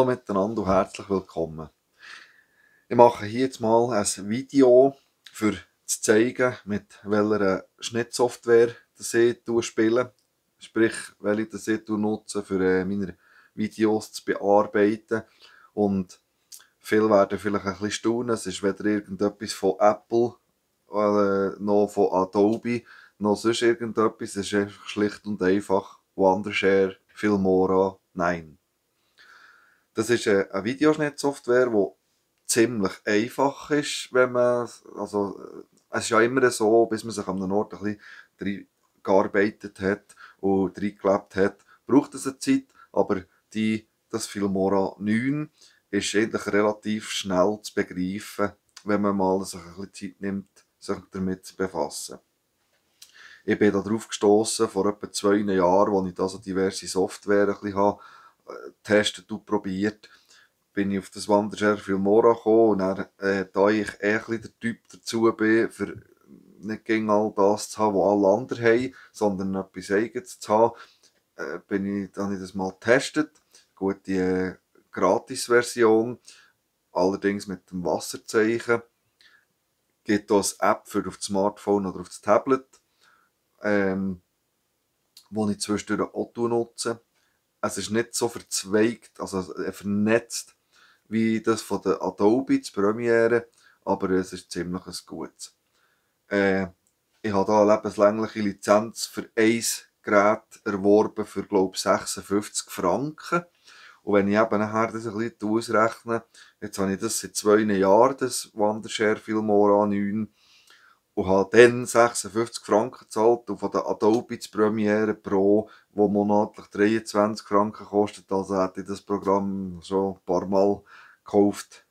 Hallo miteinander und herzlich willkommen. Ich mache hier jetzt mal ein Video, um zu zeigen, mit welcher Schnittsoftware das ich spiele. Sprich, welche das ich nutze, um äh, meine Videos zu bearbeiten. Und viele werden vielleicht ein bisschen staunen, es ist weder irgendetwas von Apple, äh, noch von Adobe, noch sonst irgendetwas. Es ist schlicht und einfach Wondershare, Filmora, nein. Das ist eine Videoschnittsoftware, die ziemlich einfach ist, wenn man, also äh, es ist ja immer so, bis man sich an einem Ort ein bisschen gearbeitet hat und reingelebt hat, braucht es eine Zeit, aber die, das Filmora 9 ist eigentlich relativ schnell zu begreifen, wenn man mal sich ein bisschen Zeit nimmt, sich damit zu befassen. Ich bin darauf gestoßen vor etwa zwei Jahren, als ich da so diverse Software ein bisschen habe, getestet und probiert. Bin ich auf das Wanderschär viel Mora gekommen. Und dann, äh, da ich eher der Typ dazu bin, für nicht gegen all das zu haben, was alle anderen haben, sondern etwas Eigenes zu haben, äh, bin ich, habe ich das mal getestet. Gute die äh, Gratis-Version, allerdings mit dem Wasserzeichen. Gibt es eine App für auf das Smartphone oder auf das Tablet, ähm, wo ich zwischendurch auch nutze es ist nicht so verzweigt, also äh, vernetzt, wie das von der Adobe, zur Premiere, aber es ist ziemlich ein gutes. Äh, ich habe hier eine lebenslängliche Lizenz für ein Gerät erworben für, glaube ich, 56 Franken. Und wenn ich eben nachher das ein bisschen ausrechne, jetzt habe ich das seit zwei Jahren, das Wandershare Filmora 9, und habe dann 56 Franken gezahlt und von der Adobe Premiere Pro, wo monatlich 23 Franken kostet, also hätte ich das Programm schon ein paar Mal gekauft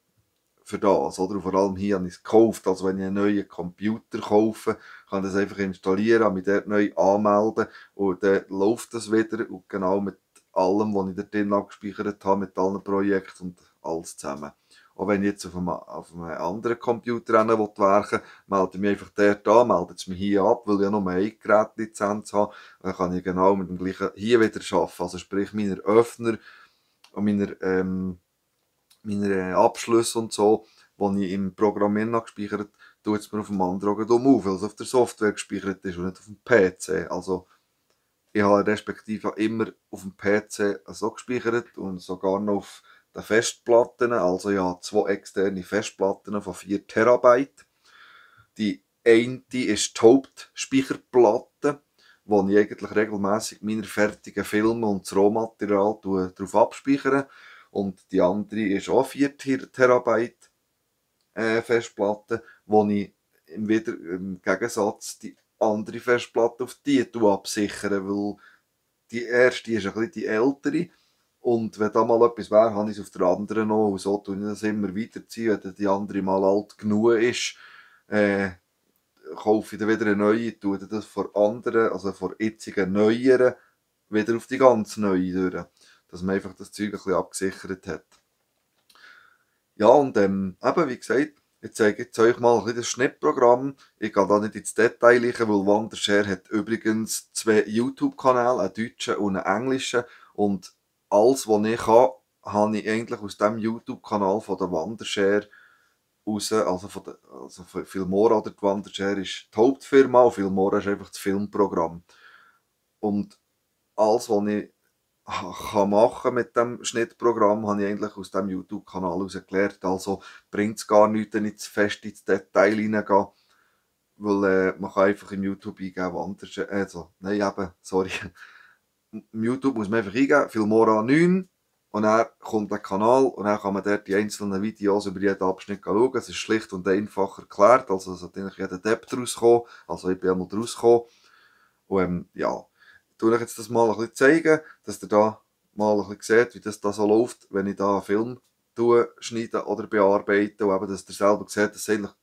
für das, oder? Und vor allem hier habe ich es gekauft, also wenn ich einen neuen Computer kaufe, kann ich das einfach installieren, mich dort neu anmelden und dann läuft das wieder und genau mit allem, was ich dort drin abgespeichert habe, mit allen Projekten und alles zusammen. Auch wenn ich jetzt auf einem, auf einem anderen Computer werken melde ich mich einfach dort an, melde es mich hier ab, weil ich ja noch eine Gerätlizenz habe. Dann kann ich genau mit dem gleichen hier wieder arbeiten. Also sprich, meine Öffner und meine, ähm, meine äh, Abschlüsse und so, die ich im Programmieren gespeichert habe, tut es mir auf dem anderen auf, weil es auf der Software gespeichert ist und nicht auf dem PC. Also ich habe respektive immer auf dem PC so gespeichert und sogar noch auf Festplatten, also ja zwei externe Festplatten von 4 Terabyte. Die eine ist die Hauptspeicherplatte, wo ich eigentlich regelmäßig meine fertigen Filme und das Rohmaterial drauf abspeichere. Und die andere ist auch 4 Terabyte äh, Festplatte, wo ich im, wieder, im Gegensatz die andere Festplatte auf die absichere, weil die erste ist ein bisschen die ältere und wenn da mal etwas wäre, habe ich es auf der anderen noch. Und so tue ich das immer weiterziehen. Wenn die andere mal alt genug ist, äh, kaufe ich dann wieder eine neue, tue das vor anderen, also von jetzigen neueren, wieder auf die ganz neue durch. Dass man einfach das Zeug ein bisschen abgesichert hat. Ja, und ähm, eben, wie gesagt, ich zeige jetzt euch mal ein bisschen das Schnittprogramm. Ich gehe da nicht ins Detail rein, weil Wandershare hat übrigens zwei YouTube-Kanäle, einen deutschen und einen englischen. Und alles, was ich kann, habe ich eigentlich aus dem YouTube-Kanal von der Wandershare raus, also von der, also von Filmora oder die Wandershare ist die Hauptfirma und Filmora ist einfach das Filmprogramm. Und alles, was ich kann machen mit dem Schnittprogramm, habe ich eigentlich aus dem YouTube-Kanal heraus gelernt. Also bringt es gar nichts, nicht zu fest ins Detail hineingehen, weil äh, man kann einfach im YouTube eingeben, Wandershare, also, nein, eben, sorry, YouTube muss man einfach eingeben, Filmora 9, und dann kommt der Kanal und dann kann man dort die einzelnen Videos über jeden Abschnitt schauen. Es ist schlicht und einfach erklärt, also es hat eigentlich jeder Depp draus gekommen, also ich bin einmal daraus gekommen. Und ähm, ja, ich euch jetzt das mal ein bisschen zeigen, dass ihr da mal ein bisschen seht, wie das da so läuft, wenn ich da einen Film schneide oder bearbeite und eben, dass ihr selber seht, dass es eigentlich ein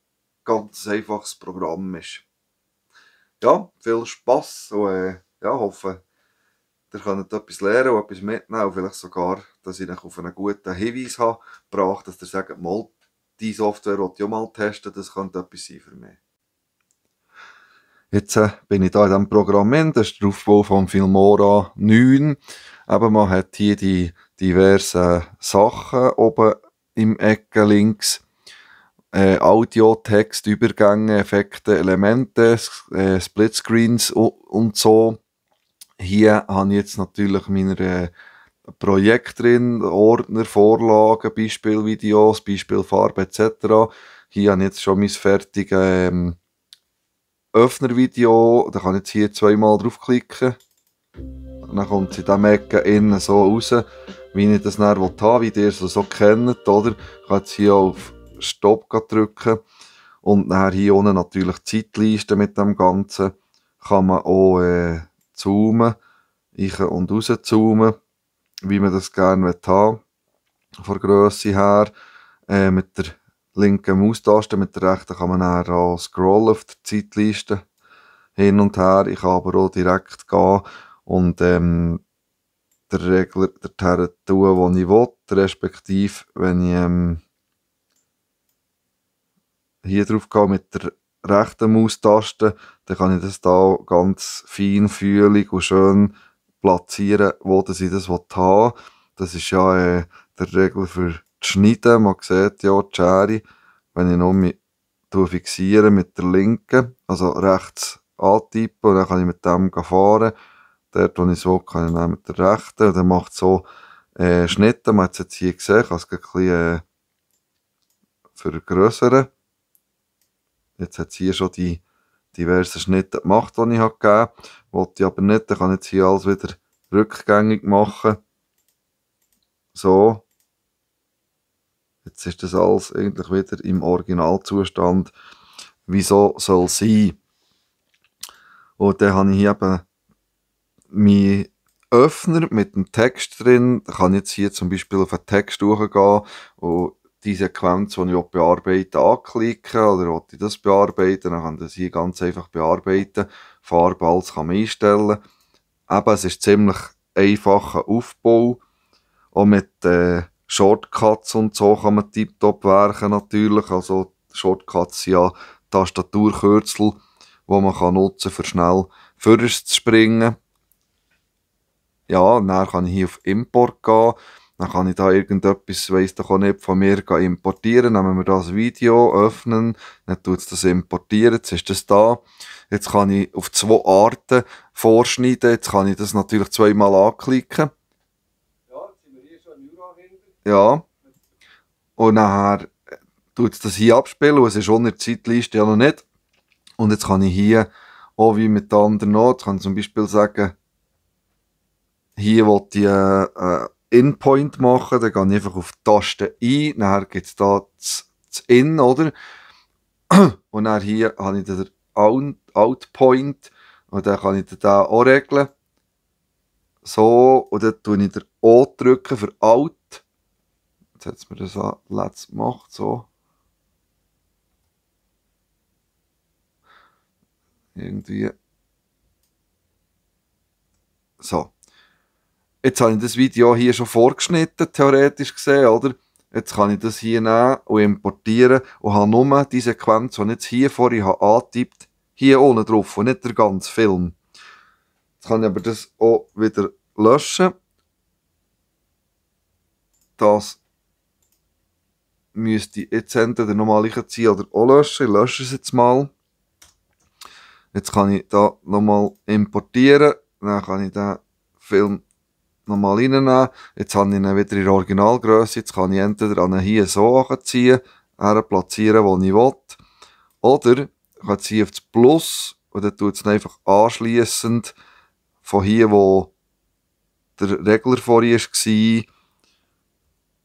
ganz einfaches Programm ist. Ja, viel Spass und äh, eh, ja, hoffe, Ihr könnt etwas lernen und etwas mitnehmen und vielleicht sogar, dass ich euch auf einen guten Hinweis gebracht habe, dass ihr sagt, mal, die Software wollte ich auch mal testen, das könnte etwas sein für mich. Jetzt äh, bin ich hier in diesem Programm das ist der Aufbau von Filmora 9. Aber man hat hier die diversen Sachen oben im Ecke links. Äh, Audio, Text, Übergänge, Effekte, Elemente, äh, Splitscreens und so. Hier habe ich jetzt natürlich meine äh, Projekt drin, Ordner, Vorlagen, Beispielvideos, Beispielfarbe etc. Hier habe ich jetzt schon mein fertiges ähm, Öffnervideo. Da kann ich jetzt hier zweimal draufklicken. Und dann kommt es in diesem Ecke innen so raus, wie ich das dann haben wie ihr es so kennt. Oder? Ich kann jetzt hier auf Stop drücken. Und nachher hier unten natürlich die Zeitleiste mit dem Ganzen. Kann man auch... Äh, zoomen, ich und rauszoomen, wie man das gerne haben von der Grösse her. Äh, mit der linken Maustaste, mit der rechten kann man auch scrollen auf der Zeitliste hin und her. Ich kann aber auch direkt gehen und ähm, den Regler dorthin tun, wo ich will, respektive wenn ich ähm, hier drauf gehe mit der rechten Maustaste, dann kann ich das da ganz feinfühlig und schön platzieren, wo das ich das haben will. Das ist ja äh, der Regel für das Schneiden. Man sieht ja die Schere, wenn ich noch mit, fixieren mit der linken, also rechts antippen und dann kann ich mit dem fahren. Dort, wo ich so kann ich dann mit der rechten und dann macht so äh, Schnitte. Man hat es jetzt hier gesehen, ich habe es ein bisschen äh, vergrößern Jetzt hat es hier schon die diversen Schnitte gemacht, die ich habe halt gegeben habe. Wollte ich aber nicht. Dann kann ich jetzt hier alles wieder rückgängig machen. So. Jetzt ist das alles eigentlich wieder im Originalzustand. Wieso soll es sein? Und dann habe ich hier eben meinen Öffner mit dem Text drin. Da kann ich jetzt hier zum Beispiel auf einen Text durchgehen und die Sequenz, die ich bearbeiten anklicken oder will ich das bearbeiten, dann kann ich das hier ganz einfach bearbeiten. Farbe alles kann man einstellen. Eben, es ist ziemlich einfacher Aufbau. Auch mit äh, Shortcuts und so kann man tiptop werken natürlich. Also Shortcuts sind ja Tastaturkürzel, die man kann nutzen kann, um schnell vorwärts zu springen. Ja, dann kann ich hier auf Import gehen dann kann ich da irgendetwas, weiss doch auch nicht, von mir importieren. Dann Nehmen wir das Video, öffnen, dann tut es das importieren, jetzt ist das da. Jetzt kann ich auf zwei Arten vorschneiden. Jetzt kann ich das natürlich zweimal anklicken. Ja, jetzt sind wir hier schon im Jura hinter. Ja. Und nachher äh, tut es das hier abspielen. Und es ist ohne Zeitliste ja noch nicht. Und jetzt kann ich hier auch wie mit anderen noch, jetzt kann ich zum Beispiel sagen, hier wollte ich äh, äh in-Point machen, dann gehe ich einfach auf die Taste ein, dann gibt es da das, das In, oder? Und dann hier habe ich den Out-Point und dann kann ich den auch regeln. So, und dann drücke ich den O drücken für Alt. Jetzt hat es mir das letztes gemacht, so. Irgendwie. So jetzt habe ich das Video hier schon vorgeschnitten, theoretisch gesehen, oder? Jetzt kann ich das hier nehmen und importieren und habe nur die Sequenz, die ich jetzt hier vorhin habe angetippt, hier ohne drauf und nicht der ganze Film. Jetzt kann ich aber das auch wieder löschen. Das müsste ich jetzt entweder nochmal ziehen oder auch löschen. Ich lösche es jetzt mal. Jetzt kann ich da nochmal importieren. Dann kann ich den Film nochmal reinnehmen. Jetzt habe ich ihn wieder in der Originalgröße. Jetzt kann ich entweder an hier so ziehen, er platzieren, wo ich will. Oder ich kann hier auf das Plus und dann tue es einfach anschließend von hier, wo der Regler vorher war,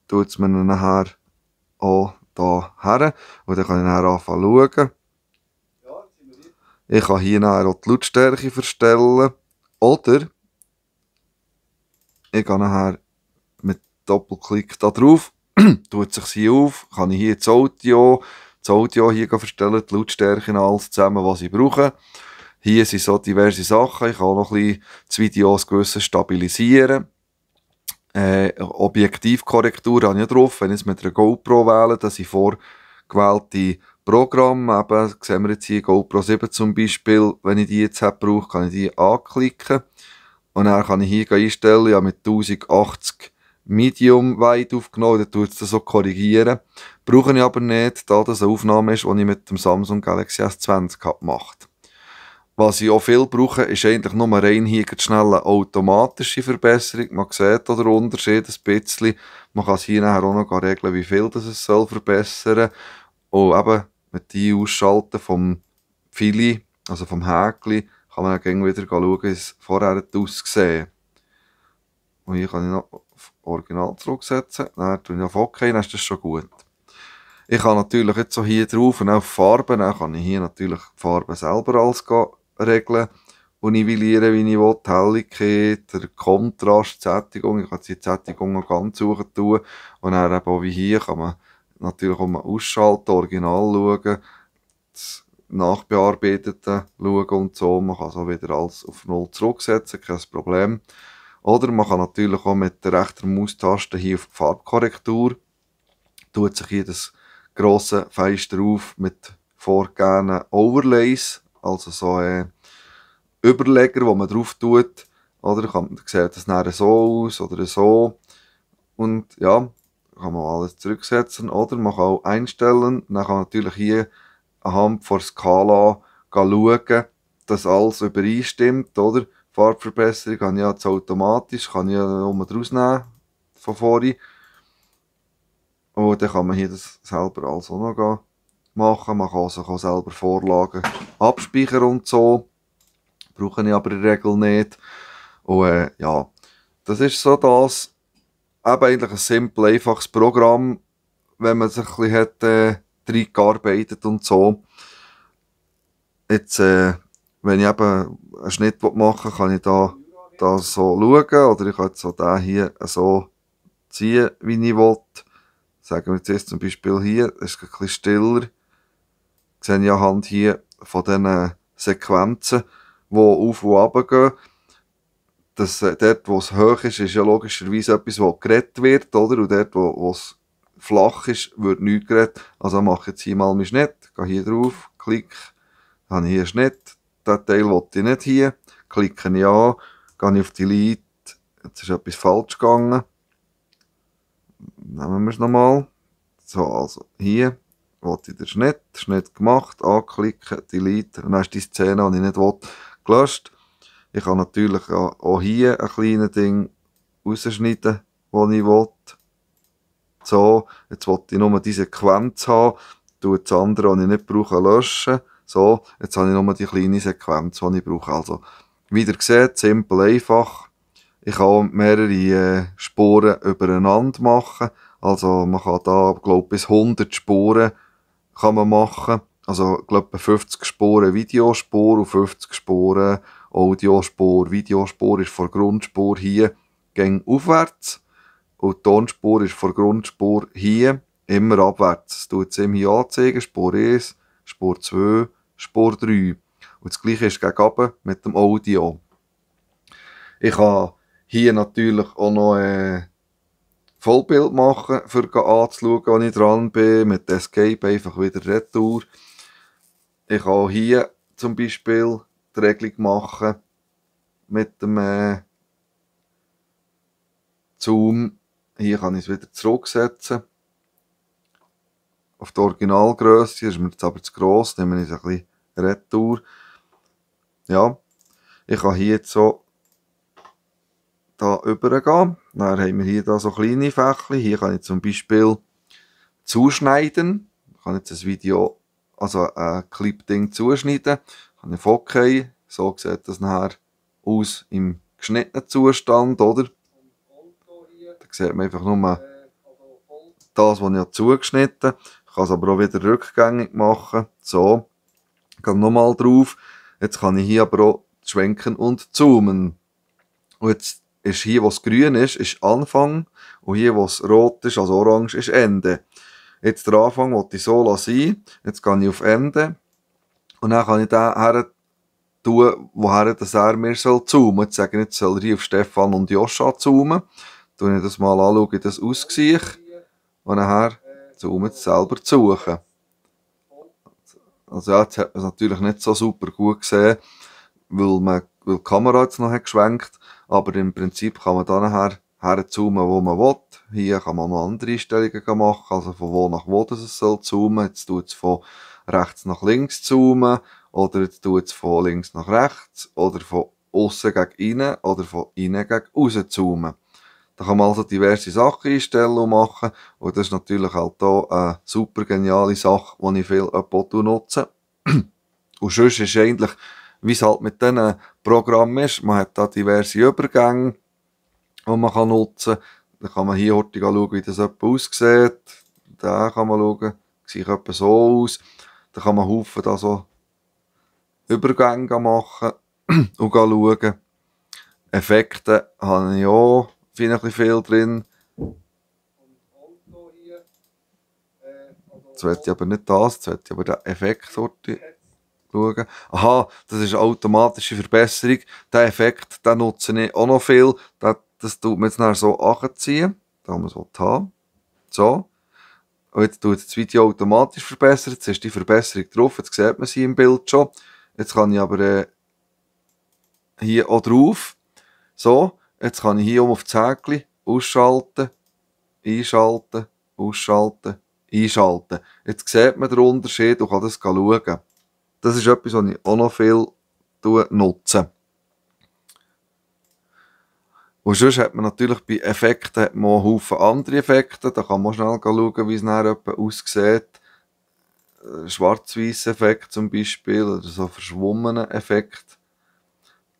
tue ich es mir nachher auch da her. Und dann kann ich nachher anfangen zu schauen. Ich kann hier nachher auch die Lautstärke verstellen. Oder ich gehe nachher mit Doppelklick da drauf, tut sich sie auf, kann ich hier das Audio, das Audio hier verstellen, die Lautstärke, alles zusammen, was ich brauche. Hier sind so diverse Sachen. Ich kann auch noch ein bisschen das Video gewissen stabilisieren. Äh, Objektivkorrektur habe ich drauf. Wenn ich es mit einer GoPro wähle, dass ich vorgewählte Programme, eben, sehen wir jetzt hier GoPro 7 zum Beispiel, wenn ich die jetzt habe, brauche, kann ich die anklicken. Und dann kann ich hier einstellen, ich habe mit 1080 Medium weit aufgenommen, dann tut es das so korrigieren. Brauche ich aber nicht, da das eine Aufnahme ist, die ich mit dem Samsung Galaxy S20 habe gemacht Was ich auch viel brauche, ist eigentlich nur rein hier schnell eine automatische Verbesserung. Man sieht hier den Unterschied ein bisschen. Man kann es hier nachher auch noch regeln, wie viel das es soll verbessern soll. Und eben mit dem Ausschalten vom Fili, also vom Häkchen, kann man dann wieder schauen, wie es vorher ausgesehen Und hier kann ich noch auf Original zurücksetzen. Dann tue ich auf OK, dann ist das schon gut. Ich kann natürlich jetzt so hier drauf und auch Farben, dann kann ich hier natürlich die Farben selber alles regeln und nivellieren, wie ich will, die Helligkeit, der Kontrast, die Sättigung, ich kann die Sättigung noch ganz suchen tun und dann eben auch wie hier kann man natürlich auch mal ausschalten, original schauen, das Nachbearbeiteten schauen und so. Man kann so wieder alles auf Null zurücksetzen, kein Problem. Oder man kann natürlich auch mit der rechten Maustaste hier auf die Farbkorrektur, tut sich hier das grosse Fenster auf mit vorgegebenen Overlays, also so äh, Überleger, wo man drauf tut. Oder kann, man sieht das nachher so aus oder so. Und ja, kann man alles zurücksetzen. Oder man kann auch einstellen. Dann kann man natürlich hier anhand der Skala schauen, dass alles übereinstimmt, oder? Farbverbesserung habe ich jetzt automatisch, kann ich ja nur draus nehmen von vorhin. Und dann kann man hier das selber auch also noch machen. Man kann sich auch selber Vorlagen abspeichern und so. Brauche ich aber in der Regel nicht. Und äh, ja, das ist so das, eben eigentlich ein simpel, einfaches Programm, wenn man sich ein bisschen hat, äh, gearbeitet und so. Jetzt, äh, wenn ich eben einen Schnitt machen will, kann ich da, da so schauen oder ich kann jetzt so den hier so ziehen, wie ich will. Sagen wir jetzt, jetzt zum Beispiel hier, ist ein bisschen stiller. Sehe ich ja Hand hier von diesen Sequenzen, die auf und runter gehen dass äh, dort, wo es hoch ist, ist ja logischerweise etwas, das gerettet wird, oder? Und dort, wo es flach ist, wird nichts geredet. Also mache jetzt hier mal mein Schnitt, gehe hier drauf, klick, dann hier Schnitt, den Teil wollte ich nicht hier, klicke ja, gehe ich auf Delete, jetzt ist etwas falsch gegangen. Nehmen wir es nochmal. So, also hier wollte ich den Schnitt, Schnitt gemacht, anklicken, ah, Delete, dann ist die Szene, die ich nicht will, gelöscht. Ich kann natürlich auch hier ein kleines Ding rausschneiden, was ich will. so, jetzt wollte ich nur diese Sequenz haben, tue das andere, das ich nicht brauche, löschen, so, jetzt habe ich nur die kleine Sequenz, die ich brauche. Also, wieder gesehen, simpel, einfach. Ich kann mehrere äh, Spuren übereinander machen, also man kann da, glaube bis 100 Spuren kann man machen, also glaube 50 Spuren Videospur und 50 Spuren Audiospur, Videospur ist von Grundspur hier, ging aufwärts und die Tonspur ist vor Grundspur hier immer abwärts. Es tut es ihm hier anzeigen. Spur 1, Spur 2, Spur 3. Und das gleiche ist gegenüber mit dem Audio. Ich kann hier natürlich auch noch ein äh, Vollbild machen, für anzuschauen, wann ich dran bin. Mit Escape einfach wieder retour. Ich kann hier zum Beispiel die Regelung machen mit dem äh, Zoom hier kann ich es wieder zurücksetzen. Auf die Originalgröße. Hier ist mir jetzt aber zu gross. Nehmen wir es ein bisschen retour. Ja. Ich kann hier jetzt so da übergehen. Dann haben wir hier da so kleine Fächli. Hier kann ich zum Beispiel zuschneiden. Ich kann jetzt ein Video, also ein Clip-Ding zuschneiden. Ich kann ich auf OK. So sieht das nachher aus im geschnittenen Zustand, oder? sieht man einfach nur das, was ich zugeschnitten habe. Ich kann es aber auch wieder rückgängig machen. So. Ich gehe nochmal drauf. Jetzt kann ich hier aber auch schwenken und zoomen. Und jetzt ist hier, was grün ist, ist Anfang. Und hier, was rot ist, also orange, ist Ende. Jetzt der Anfang wollte ich so sein. Jetzt gehe ich auf Ende. Und dann kann ich da her tun, woher das er mir soll Jetzt sage ich, jetzt soll er hier auf Stefan und Joscha zoomen schaue ich das mal an, wie das aussieht. Und nachher ich es selber zu suchen. Also ja, jetzt hat man es natürlich nicht so super gut gesehen, weil, man, weil die Kamera jetzt noch hat geschwenkt aber im Prinzip kann man dann nachher herzoomen, wo man will. Hier kann man noch andere Einstellungen machen, also von wo nach wo das es soll zoomen. Jetzt tut es von rechts nach links zoomen, oder jetzt tut es von links nach rechts, oder von außen gegen innen, oder von innen gegen außen zoomen. Da kann man also diverse Sachen einstellen und machen. Und das ist natürlich halt hier eine super geniale Sache, die ich viel Apple nutze. und sonst ist eigentlich, wie es halt mit diesen Programmen ist, man hat da diverse Übergänge, die man nutzen kann. Da kann man hier heute schauen, wie das etwa aussieht. Da kann man schauen, sieht etwa so aus. Da kann man Haufen da so Übergänge machen und schauen. Effekte habe ich auch wie noch ein viel drin. Jetzt will ich aber nicht das, jetzt will ich aber den Effekt schauen. Aha, das ist eine automatische Verbesserung. Den Effekt den nutze ich auch noch viel. Das, das tut man jetzt so anziehen. Da haben wir es haben. So. Und jetzt tut das Video automatisch verbessern. Jetzt ist die Verbesserung drauf. Jetzt sieht man sie im Bild schon. Jetzt kann ich aber äh, hier auch drauf. So. Jetzt kann ich hier oben auf das Häkchen ausschalten, einschalten, ausschalten, einschalten. Jetzt sieht man den Unterschied und kann das schauen. Das ist etwas, was ich auch noch viel nutze. Und sonst hat man natürlich bei Effekten hat man einen Haufen andere Effekte. Da kann man schnell schauen, wie es nachher aussieht. Äh, schwarz weiß effekt zum Beispiel oder so verschwommenen Effekt.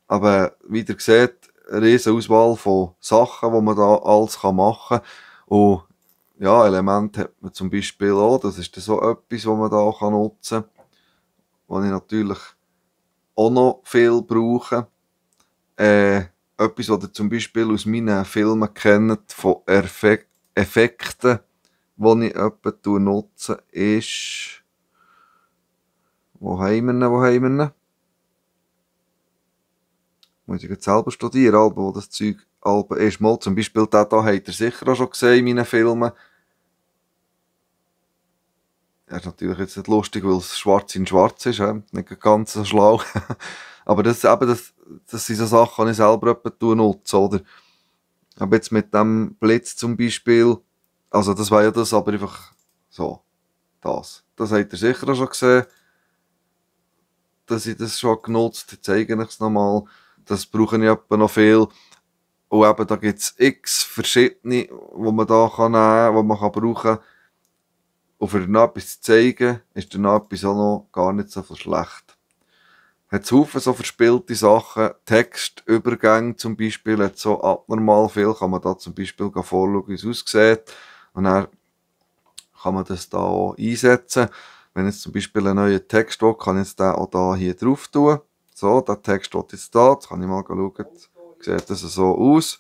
Aber wie ihr seht, riesen Auswahl von Sachen, die man da alles machen kann. Und ja, Element hat man zum Beispiel auch, das ist so etwas, was man da kann nutzen kann. Was ich natürlich auch noch viel brauche. Äh, etwas, was ihr zum Beispiel aus meinen Filmen kennt, von Effek Effekten, die ich etwa nutze, ist... Wo haben wir ihn, wo haben wir ihn? muss ich jetzt selber studieren, Alben, wo das Zeug Alben ist. Mal zum Beispiel, da habt ihr sicher auch schon gesehen in meinen Filmen. Er ist natürlich jetzt nicht lustig, weil es schwarz in schwarz ist, he? nicht ganz so schlau. Aber das, eben, das, das sind so Sachen, die ich selber tue, nutze, oder? Aber jetzt mit dem Blitz zum Beispiel, also das war ja das, aber einfach so, das. Das habt ihr sicher auch schon gesehen, dass ich das schon genutzt, ich zeige ich es nochmal das brauchen ja noch viel. Und eben, da gibt es x verschiedene, die man da kann nehmen kann, die man kann brauchen kann. Und für den etwas zu zeigen, ist dann etwas auch noch gar nicht so viel schlecht. Hat es Haufen so verspielte Sachen, Textübergänge zum Beispiel, hat so abnormal viel, kann man da zum Beispiel vorschauen, wie es aussieht. Und dann kann man das da auch einsetzen. Wenn jetzt zum Beispiel ein neuer Text will, kann ich jetzt den auch da hier drauf tun. So, der Text steht jetzt da. Jetzt kann ich mal schauen. Sieht das so aus.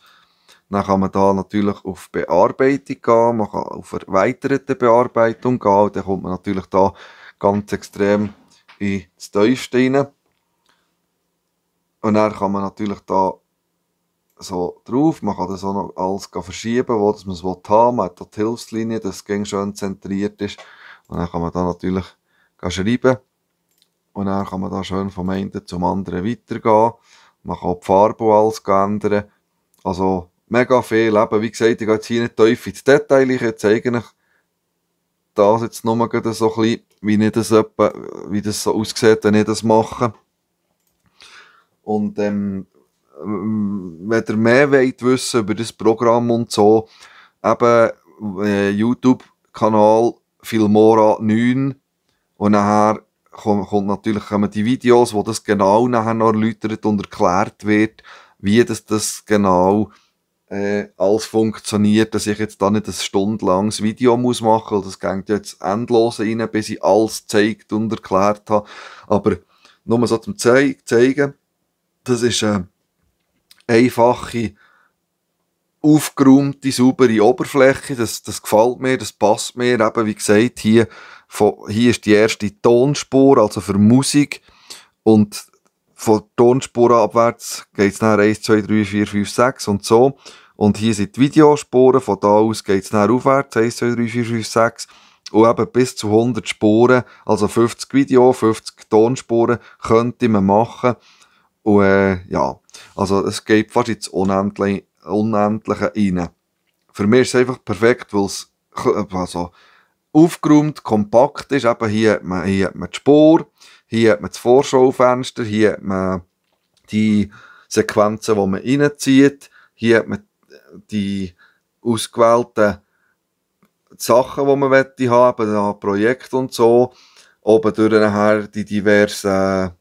Dann kann man da natürlich auf Bearbeitung gehen, man kann auf erweiterte Bearbeitung gehen. Und Dann kommt man natürlich da ganz extrem ins Tiefste rein. Und dann kann man natürlich da so drauf, man kann das auch noch alles verschieben, wo man es haben will. Man hat da die Hilfslinie, dass es schön zentriert ist. Und dann kann man da natürlich schreiben. Und dann kann man da schön vom einen zum anderen weitergehen. Man kann die Farbe alles ändern. Also mega viel. Eben, wie gesagt, ich gehe jetzt hier nicht tief ins Detail. Ich zeige euch das jetzt nur so ein bisschen, wie, ich das, wie das so aussieht, wenn ich das mache. Und ähm, wenn ihr mehr wollt wissen über das Programm und so, eben äh, YouTube-Kanal Filmora 9 und nachher kommt, kommt natürlich kommen die Videos, wo das genau nachher noch erläutert und erklärt wird, wie das, das genau äh, alles funktioniert, dass ich jetzt da nicht ein stundenlanges Video muss machen muss. Das geht jetzt endlos rein, bis ich alles zeigt und erklärt habe. Aber nur so zum Ze Zeigen, das ist eine äh, einfache, aufgeräumte, saubere Oberfläche. Das, das gefällt mir, das passt mir. Eben, wie gesagt, hier von, hier ist die erste Tonspur, also für Musik. Und von Tonspur abwärts geht es nach 1, 2, 3, 4, 5, 6 und so. Und hier sind die Videospuren, von da aus geht es dann aufwärts, 1, 2, 3, 4, 5, 6. Und eben bis zu 100 Spuren, also 50 Video, 50 Tonspuren könnte man machen. Und eh, ja, also es geht fast ins Unendliche, Unendliche rein. Für mich ist es einfach perfekt, weil es eh, also, aufgeräumt, kompakt ist. Eben hier hat man, hier hat man die Spur, hier hat man das Vorschaufenster, hier hat man die Sequenzen, die man reinzieht, hier hat man die ausgewählten Sachen, die man möchte haben, ein Projekt und so. Oben durch nachher die diversen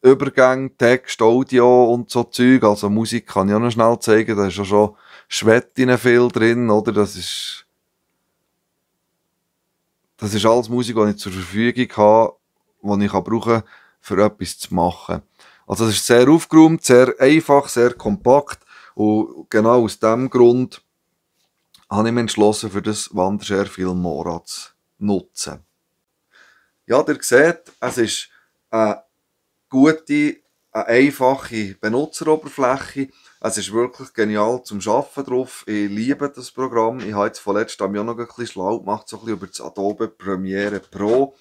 Übergänge, Text, Audio und so Zeug. Also Musik kann ich auch noch schnell zeigen, da ist ja schon Schwett in viel drin, oder? Das ist das ist alles Musik, die ich zur Verfügung habe, die ich brauchen kann, für etwas zu machen. Also es ist sehr aufgeräumt, sehr einfach, sehr kompakt und genau aus diesem Grund habe ich mich entschlossen, für das Wanderscher Filmora zu nutzen. Ja, ihr seht, es ist eine gute, eine einfache Benutzeroberfläche es ist wirklich genial zum Arbeiten drauf. Ich liebe das Programm. Ich habe jetzt von letztem Jahr noch ein bisschen schlau gemacht, so ein bisschen über das Adobe Premiere Pro.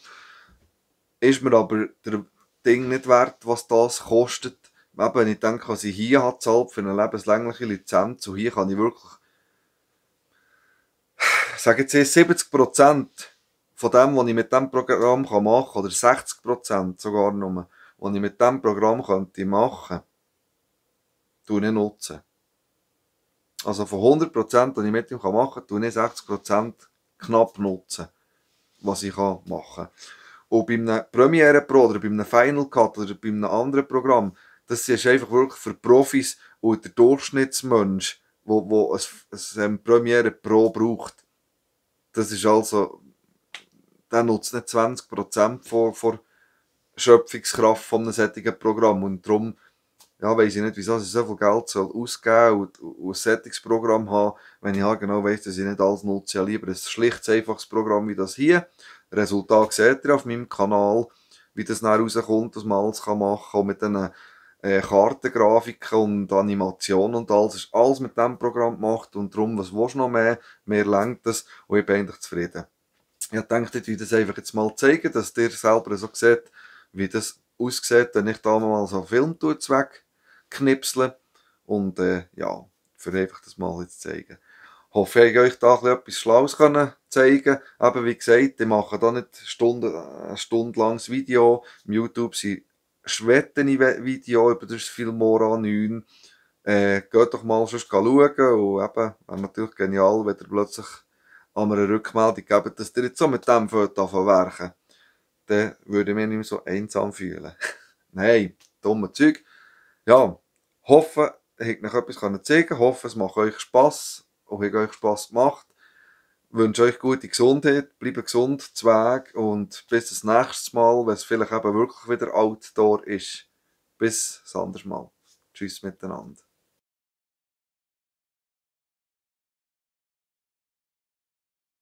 Ist mir aber der Ding nicht wert, was das kostet. Eben, ich denke, was ich hier habe, zahlt für eine lebenslängliche Lizenz. Und hier kann ich wirklich, sagen Sie, 70% von dem, was ich mit diesem Programm machen kann, oder 60% sogar nur, was ich mit diesem Programm machen könnte, ich nutze Also von 100%, die ich mit ihm machen kann, tue ich 60% knapp nutzen, was ich machen kann. Und bei einem Premiere Pro oder bei einem Final Cut oder bei einem anderen Programm, das ist einfach wirklich für Profis und der Durchschnittsmensch, wo, wo ein, ein Premiere Pro braucht. Das ist also, der nutzt nicht 20% von, von Schöpfungskraft von einem solchen Programm und darum ja, weil sie nicht, wieso sie so viel Geld soll ausgeben und, und ein Settingsprogramm haben, wenn ich halt genau weiss, dass ich nicht alles nutze. Eh, eh, dus ja, lieber ein schlichtes, einfaches Programm wie das hier. Resultat seht ihr auf meinem Kanal, wie das nachher rauskommt, dass man alles kann machen kann. Mit den äh, Kartengrafiken und Animationen und alles. ist alles mit diesem Programm gemacht und darum, was willst du noch mehr? mehr lenkt das und ich bin eigentlich zufrieden. Ich denke, ich das einfach jetzt mal zeigen, dass ihr selber so seht, wie das aussieht, wenn ich da mal so einen Film knipseln. Und äh, ja, für einfach das mal jetzt zeigen. Ich hoffe, ich euch da etwas Schlaues können zeigen Aber wie gesagt, ich mache da nicht Stunden, ein äh, stundenlanges Video. Im YouTube sind schwette Video über das Mora 9. Äh, geht doch mal sonst schauen. Und eben, wäre natürlich genial, wenn ihr plötzlich an eine Rückmeldung gebt, dass ihr jetzt so mit dem Foto davon Dann würde ich mich nicht mehr so einsam fühlen. Nein, dumme Zeug ja, hoffe, ich konnte euch etwas zeigen können. Hoffe, es macht euch Spass und hat euch Spass gemacht. Ich wünsche euch gute Gesundheit, bleibt gesund, Zweig und bis das nächste Mal, wenn es vielleicht eben wirklich wieder Outdoor ist. Bis das andere Mal. Tschüss miteinander.